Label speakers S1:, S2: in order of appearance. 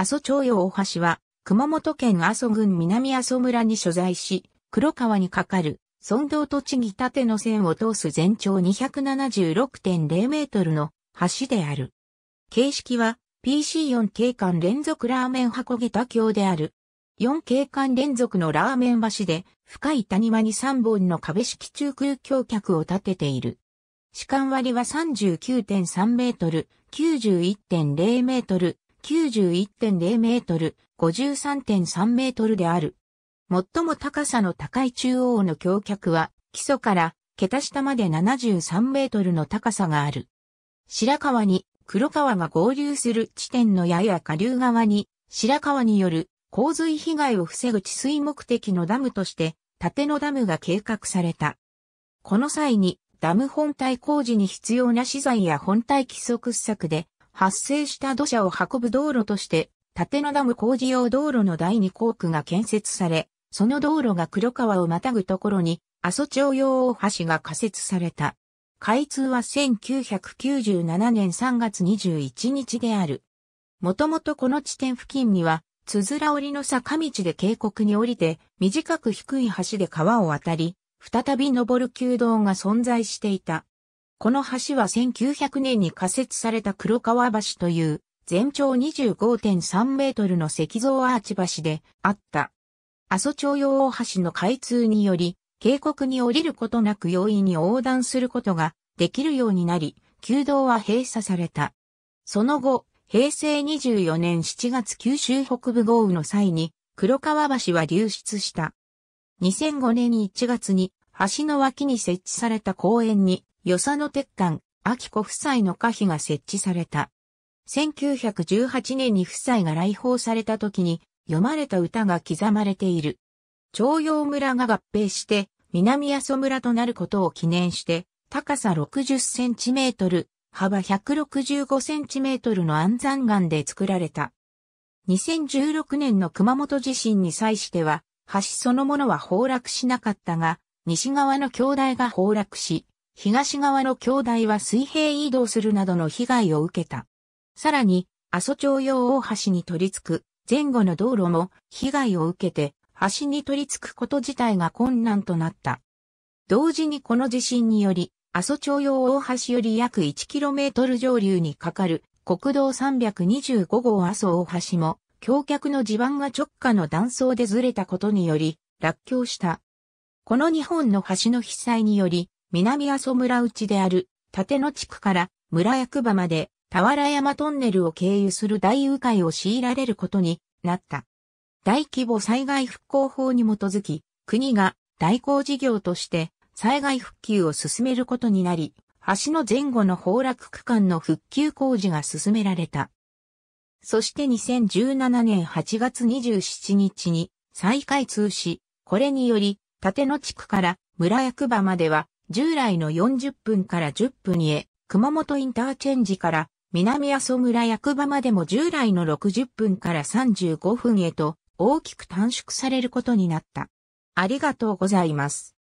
S1: 阿蘇町用大橋は、熊本県阿蘇郡南阿蘇村に所在し、黒川に架かる、村道栃木縦の線を通す全長276.0メートルの橋である。形式は、PC4 景観連続ラーメン箱下駄橋である。4景観連続のラーメン橋で、深い谷間に3本の壁式中空橋脚を立てている。士官割は39.3メートル、91.0メートル、91.0メートル、53.3メートルである。最も高さの高い中央の橋脚は、基礎から桁下まで73メートルの高さがある。白川に黒川が合流する地点のやや下流側に、白川による洪水被害を防ぐ治水目的のダムとして、縦のダムが計画された。この際に、ダム本体工事に必要な資材や本体規則施策で、発生した土砂を運ぶ道路として、縦のダム工事用道路の第二工区が建設され、その道路が黒川をまたぐところに、阿蘇町用大橋が仮設された。開通は1997年3月21日である。もともとこの地点付近には、つづら折りの坂道で渓谷に降りて、短く低い橋で川を渡り、再び登る旧道が存在していた。この橋は1900年に仮設された黒川橋という全長25.3メートルの石像アーチ橋であった。阿蘇町用大橋の開通により、渓谷に降りることなく容易に横断することができるようになり、旧道は閉鎖された。その後、平成24年7月九州北部豪雨の際に、黒川橋は流出した。2005年1月に、橋の脇に設置された公園に与謝野鉄管、秋子夫妻の可否が設置された。1918年に夫妻が来訪された時に読まれた歌が刻まれている。朝陽村が合併して南阿蘇村となることを記念して高さ60センチメートル、幅165センチメートルの安山岩で作られた。2016年の熊本地震に際しては橋そのものは崩落しなかったが西側の境内が崩落し東側の兄弟は水平移動するなどの被害を受けた。さらに、阿蘇町用大橋に取り付く前後の道路も被害を受けて、橋に取り付くこと自体が困難となった。同時にこの地震により、阿蘇町用大橋より約 1km 上流にかかる国道325号阿蘇大橋も、橋脚の地盤が直下の断層でずれたことにより、落橋した。この日本の橋の被災により、南阿蘇村内である、立野地区から村役場まで、俵山トンネルを経由する大誘拐を強いられることになった。大規模災害復興法に基づき、国が代行事業として災害復旧を進めることになり、橋の前後の崩落区間の復旧工事が進められた。そして2017年8月27日に再開通し、これにより、立野地区から村役場までは従来の40分から10分へ、熊本インターチェンジから南阿蘇村役場までも従来の60分から35分へと大きく短縮されることになった。ありがとうございます。